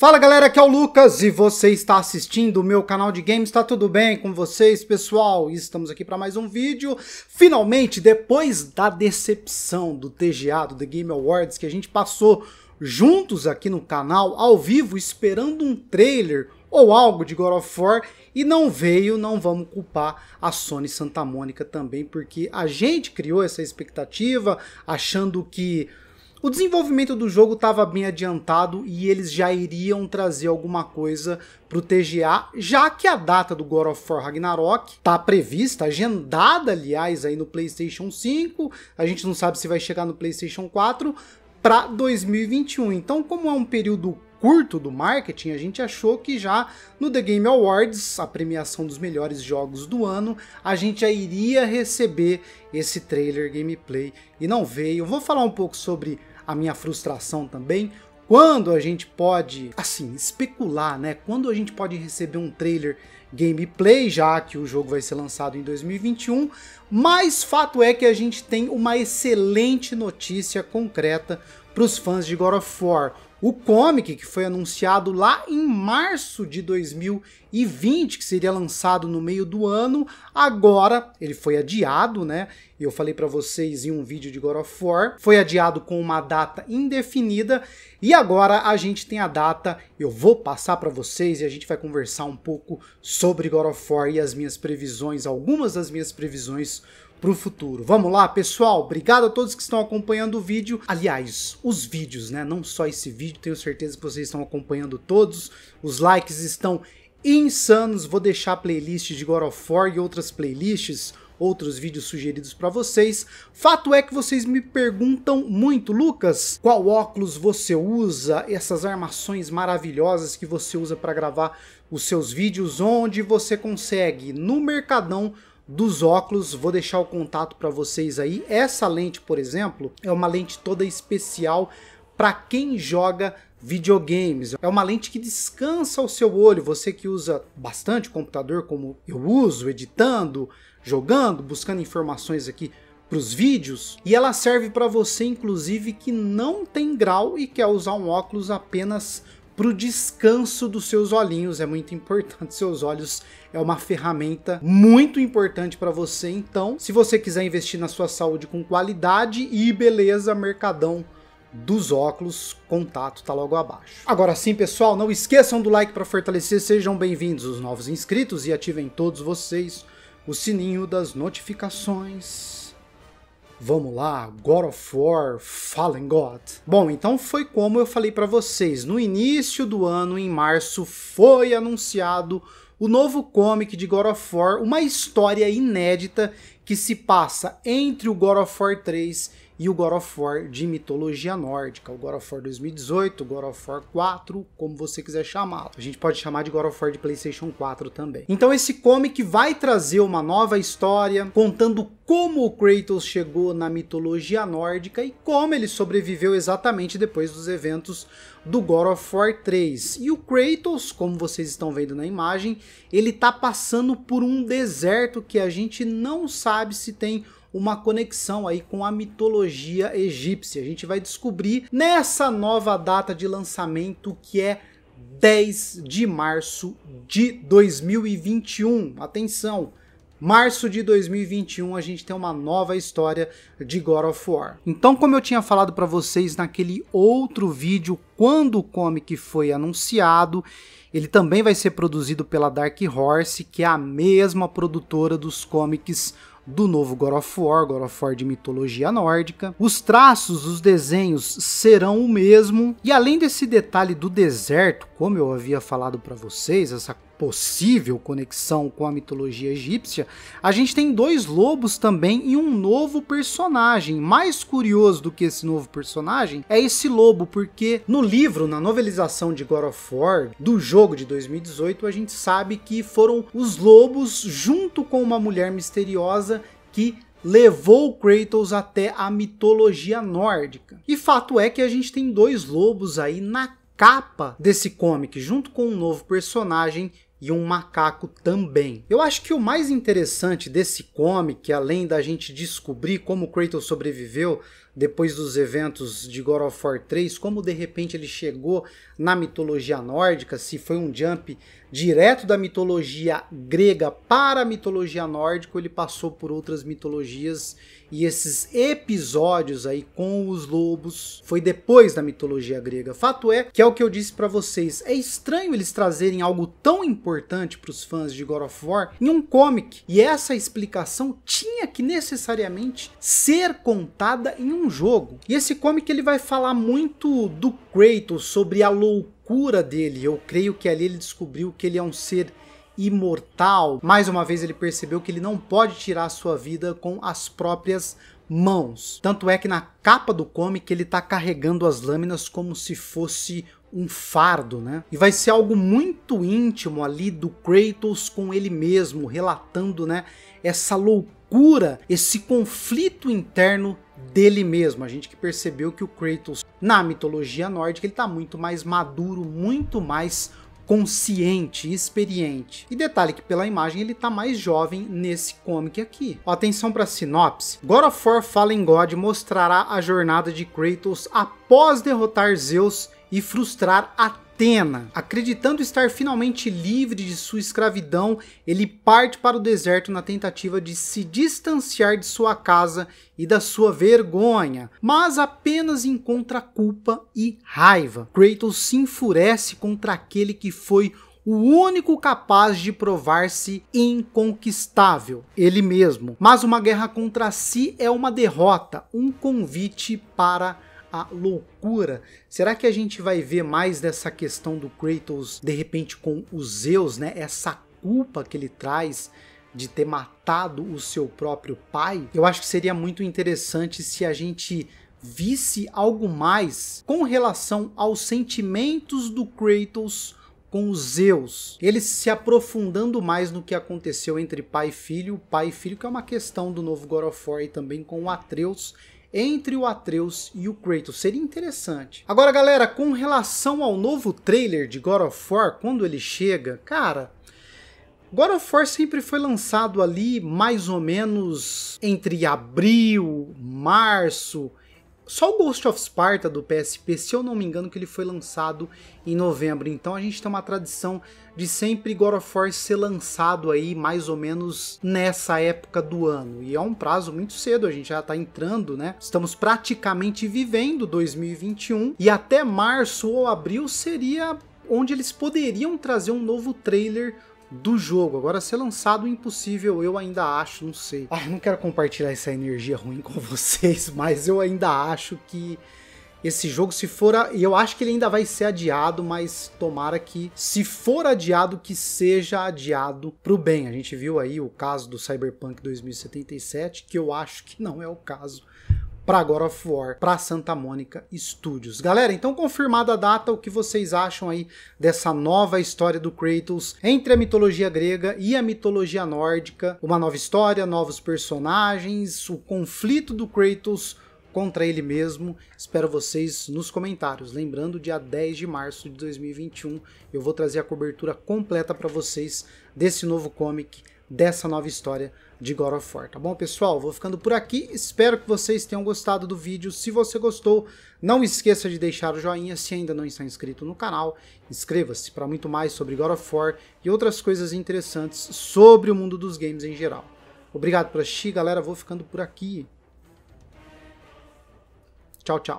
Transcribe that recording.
Fala galera, aqui é o Lucas e você está assistindo o meu canal de games, tá tudo bem com vocês pessoal? Estamos aqui para mais um vídeo, finalmente depois da decepção do TGA, do The Game Awards, que a gente passou juntos aqui no canal, ao vivo, esperando um trailer ou algo de God of War e não veio, não vamos culpar a Sony Santa Mônica também, porque a gente criou essa expectativa achando que o desenvolvimento do jogo estava bem adiantado e eles já iriam trazer alguma coisa para o TGA, já que a data do God of War Ragnarok está prevista, agendada, aliás, aí no PlayStation 5. A gente não sabe se vai chegar no PlayStation 4 para 2021. Então, como é um período curto do marketing, a gente achou que já no The Game Awards, a premiação dos melhores jogos do ano, a gente já iria receber esse trailer gameplay e não veio. Eu vou falar um pouco sobre a minha frustração também. Quando a gente pode, assim, especular, né? Quando a gente pode receber um trailer gameplay, já que o jogo vai ser lançado em 2021, mas fato é que a gente tem uma excelente notícia concreta para os fãs de God of War. O comic, que foi anunciado lá em março de 2020, que seria lançado no meio do ano, agora ele foi adiado, né? Eu falei para vocês em um vídeo de God of War, foi adiado com uma data indefinida e agora a gente tem a data. Eu vou passar para vocês e a gente vai conversar um pouco sobre God of War e as minhas previsões, algumas das minhas previsões para o futuro. Vamos lá, pessoal. Obrigado a todos que estão acompanhando o vídeo. Aliás, os vídeos, né? Não só esse vídeo. Tenho certeza que vocês estão acompanhando todos. Os likes estão insanos. Vou deixar playlist de God of War e outras playlists outros vídeos sugeridos para vocês. Fato é que vocês me perguntam muito, Lucas, qual óculos você usa, essas armações maravilhosas que você usa para gravar os seus vídeos, onde você consegue no Mercadão dos óculos, vou deixar o contato para vocês aí. Essa lente, por exemplo, é uma lente toda especial para quem joga videogames. É uma lente que descansa o seu olho. Você que usa bastante computador, como eu uso, editando, jogando, buscando informações aqui para os vídeos, e ela serve para você inclusive que não tem grau e quer usar um óculos apenas para o descanso dos seus olhinhos. É muito importante. Seus olhos é uma ferramenta muito importante para você. Então, se você quiser investir na sua saúde com qualidade e beleza, Mercadão dos óculos, contato tá logo abaixo. Agora sim, pessoal, não esqueçam do like para fortalecer. Sejam bem-vindos os novos inscritos e ativem todos vocês o sininho das notificações. Vamos lá, God of War, Fallen God. Bom, então foi como eu falei para vocês, no início do ano, em março, foi anunciado o novo comic de God of War, uma história inédita que se passa entre o God of War 3 e o God of War de mitologia nórdica, o God of War 2018, o God of War 4, como você quiser chamá-lo. A gente pode chamar de God of War de PlayStation 4 também. Então esse comic vai trazer uma nova história contando como o Kratos chegou na mitologia nórdica e como ele sobreviveu exatamente depois dos eventos do God of War 3. E o Kratos, como vocês estão vendo na imagem, ele tá passando por um deserto que a gente não sabe sabe se tem uma conexão aí com a mitologia egípcia. A gente vai descobrir nessa nova data de lançamento que é 10 de março de 2021. Atenção! março de 2021 a gente tem uma nova história de God of War. Então, como eu tinha falado para vocês naquele outro vídeo, quando o comic foi anunciado, ele também vai ser produzido pela Dark Horse, que é a mesma produtora dos comics do novo God of War, God of War de mitologia nórdica. Os traços, os desenhos serão o mesmo. E além desse detalhe do deserto, como eu havia falado para vocês, essa possível conexão com a mitologia egípcia, a gente tem dois lobos também e um novo personagem. Mais curioso do que esse novo personagem é esse lobo, porque no livro, na novelização de God of War, do jogo de 2018, a gente sabe que foram os lobos junto com uma mulher misteriosa que levou Kratos até a mitologia nórdica. E fato é que a gente tem dois lobos aí na capa desse comic, junto com um novo personagem e um macaco também. Eu acho que o mais interessante desse comic, além da gente descobrir como Kratos sobreviveu depois dos eventos de God of War 3, como de repente ele chegou na mitologia nórdica, se foi um jump direto da mitologia grega para a mitologia nórdica, ele passou por outras mitologias e esses episódios aí com os lobos foi depois da mitologia grega. Fato é que é o que eu disse para vocês, é estranho eles trazerem algo tão importante para os fãs de God of War em um comic. E essa explicação tinha que necessariamente ser contada em um um jogo. E esse comic ele vai falar muito do Kratos, sobre a loucura dele. Eu creio que ali ele descobriu que ele é um ser imortal. Mais uma vez ele percebeu que ele não pode tirar a sua vida com as próprias mãos. Tanto é que na capa do comic ele está carregando as lâminas como se fosse um fardo, né? E vai ser algo muito íntimo ali do Kratos com ele mesmo, relatando, né, essa loucura, esse conflito interno dele mesmo. A gente que percebeu que o Kratos, na mitologia nórdica, ele tá muito mais maduro, muito mais consciente e experiente. E detalhe que pela imagem ele tá mais jovem nesse comic aqui. Ó, atenção para sinopse. God of War Fallen God mostrará a jornada de Kratos após derrotar Zeus e frustrar a Atena. Acreditando estar finalmente livre de sua escravidão, ele parte para o deserto na tentativa de se distanciar de sua casa e da sua vergonha, mas apenas encontra culpa e raiva. Kratos se enfurece contra aquele que foi o único capaz de provar-se inconquistável, ele mesmo. Mas uma guerra contra si é uma derrota, um convite para a loucura. Será que a gente vai ver mais dessa questão do Kratos de repente com os Zeus, né? Essa culpa que ele traz de ter matado o seu próprio pai? Eu acho que seria muito interessante se a gente visse algo mais com relação aos sentimentos do Kratos com os Zeus. Eles se aprofundando mais no que aconteceu entre pai e filho, pai e filho, que é uma questão do novo God of War e também com o Atreus entre o Atreus e o Kratos. Seria interessante. Agora, galera, com relação ao novo trailer de God of War, quando ele chega, cara, God of War sempre foi lançado ali mais ou menos entre abril, março, só o Ghost of Sparta do PSP, se eu não me engano, que ele foi lançado em novembro. Então a gente tem uma tradição de sempre God of War ser lançado aí mais ou menos nessa época do ano. E é um prazo muito cedo, a gente já tá entrando, né? Estamos praticamente vivendo 2021 e até março ou abril seria onde eles poderiam trazer um novo trailer do jogo. Agora, ser lançado impossível, eu ainda acho, não sei. Ah, não quero compartilhar essa energia ruim com vocês, mas eu ainda acho que esse jogo, se for. A... E eu acho que ele ainda vai ser adiado, mas tomara que, se for adiado, que seja adiado pro bem. A gente viu aí o caso do Cyberpunk 2077, que eu acho que não é o caso para God of War, para Santa Mônica Studios. Galera, então confirmada a data, o que vocês acham aí dessa nova história do Kratos entre a mitologia grega e a mitologia nórdica? Uma nova história, novos personagens, o conflito do Kratos contra ele mesmo. Espero vocês nos comentários. Lembrando, dia 10 de março de 2021, eu vou trazer a cobertura completa para vocês desse novo comic dessa nova história de God of War, tá bom, pessoal? Vou ficando por aqui, espero que vocês tenham gostado do vídeo. Se você gostou, não esqueça de deixar o joinha se ainda não está inscrito no canal. Inscreva-se para muito mais sobre God of War e outras coisas interessantes sobre o mundo dos games em geral. Obrigado por assistir, galera. Vou ficando por aqui. Tchau, tchau.